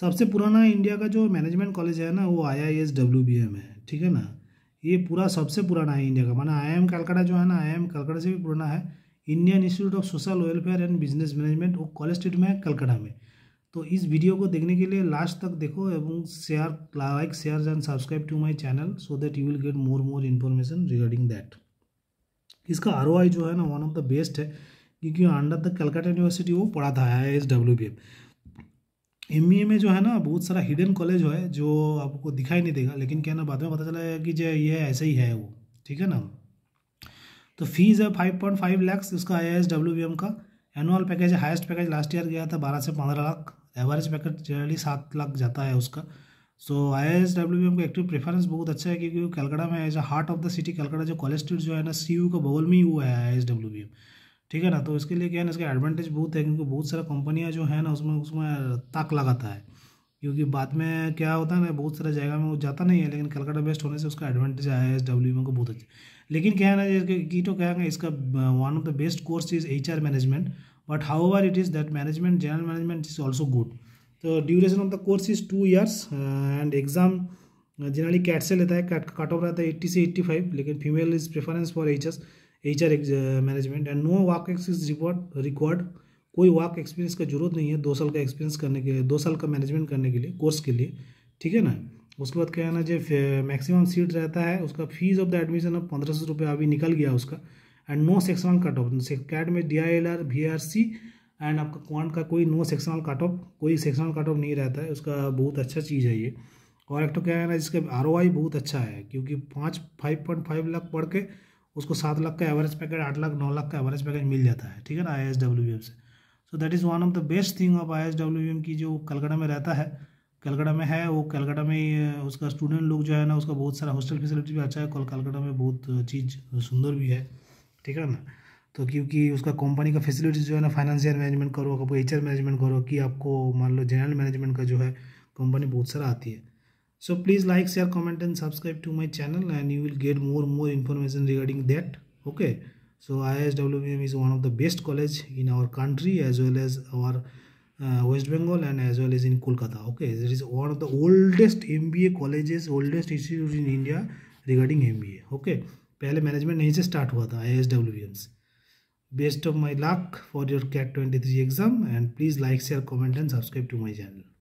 सबसे पुराना इंडिया का जो मैनेजमेंट कॉलेज है ना वो I I S W B M है ठीक है ना ये पूरा सबसे पुराना है इंडिया का माना आई एम कलकत्ता जो है ना आई एम कलकत्ता से भी पुराना है Indian Institute of Social Welfare and Business Management वो कॉलेज स्ट्रीट में है कलकत्ता में तो इस वीडियो को देखने के लिए लास्ट तक देखो एवं share like share and subscribe to my channel so that you will get more more information regarding that इसका आर जो है ना वन ऑफ द बेस्ट है क्योंकि अंडर द कलकत्ता यूनिवर्सिटी वो पढ़ा था I S W B M M e में जो है ना बहुत सारा हिडन कॉलेज है जो आपको दिखाई नहीं देगा लेकिन क्या ना बाद में पता चला कि जो ये ऐसे ही है वो ठीक है ना तो फीस है फाइव पॉइंट फाइव लैक्स इसका I S W B M का annual package highest package last year गया था बारह से पंद्रह लाख एवरेज पैकेज जनरली सात लाख जाता है उसका so I S W B M का एक्टिव प्रेफरेंस बहुत अच्छा है क्योंकि कलकड़ा में as a heart of the city Calcutta जो कॉलेज स्ट्रीट जो है ना सी यू का बगल में ही हुआ है I S W B M ठीक है ना तो इसके लिए क्या है ना इसका एडवांटेज बहुत है क्योंकि बहुत सारा कंपनियाँ जो है ना उसमें उसमें ताक लगाता है क्योंकि बाद में क्या होता है ना बहुत सारा जगह में वो जाता नहीं है लेकिन कलकत्ता बेस्ट होने से उसका एडवांटेज आया एस डब्ल्यू को बहुत अच्छा लेकिन क्या है ना जैसे कीटो तो कहेंगे इसका one of the best course is H R management but how it is that management general management is also good तो duration of the course is two years and exam generally CAT से लेता है cut off रहता है eighty से eighty five लेकिन female is preference for H S H R management and no work experience record record कोई work experience का जरूरत नहीं है दो साल का एक्सपीरियंस करने के लिए दो साल का मैनेजमेंट करने के लिए कोर्स के लिए ठीक है ना उसके बाद क्या है ना जो मैक्सिमम सीट रहता है उसका फीस ऑफ द एडमिशन अब पंद्रह सौ रुपये अभी निकल गया उसका and no sectional cut off CAT में D I L R V R C and आपका क्वांट का कोई नो सेक्शनल कट ऑफ कोई सेक्शनल कट ऑफ नहीं रहता है उसका बहुत अच्छा चीज़ है ये और एक तो क्या है ना जिसका आर बहुत अच्छा है क्योंकि पाँच फाइव पॉइंट फाइव लाख पढ़ के उसको सात लाख का एवरेज पैकेज आठ लाख नौ लाख का एवरेज पैकेज मिल जाता है ठीक है ना आई एस डब्ल्यू एम से so that is one of the best thing of I S W M की जो कलकड़ा में रहता है कलकड़ा में है वो कलकड़ा में उसका स्टूडेंट लोग जो है ना उसका बहुत सारा हॉस्टल फैसिलिटी भी अच्छा है कलकड़ा में बहुत चीज़ सुंदर भी है ठीक है ना तो क्योंकि उसका कंपनी का फैसिलिटी जो है ना फाइनेंशियल मैनेजमेंट करो आपको एच मैनेजमेंट करो कि आपको मान लो जनरल मैनेजमेंट का जो है कंपनी बहुत सारा आती है so please like share comment and subscribe to my channel and you will get more more information regarding that okay so ISWBM is one of the best college in our country as well as our uh, West Bengal and as well as in Kolkata okay it is one of the oldest MBA colleges oldest institute in India regarding MBA okay पहले management यहीं से start हुआ था I Best of my best of your luck for your CAT please like, exam and please like share comment and subscribe to channel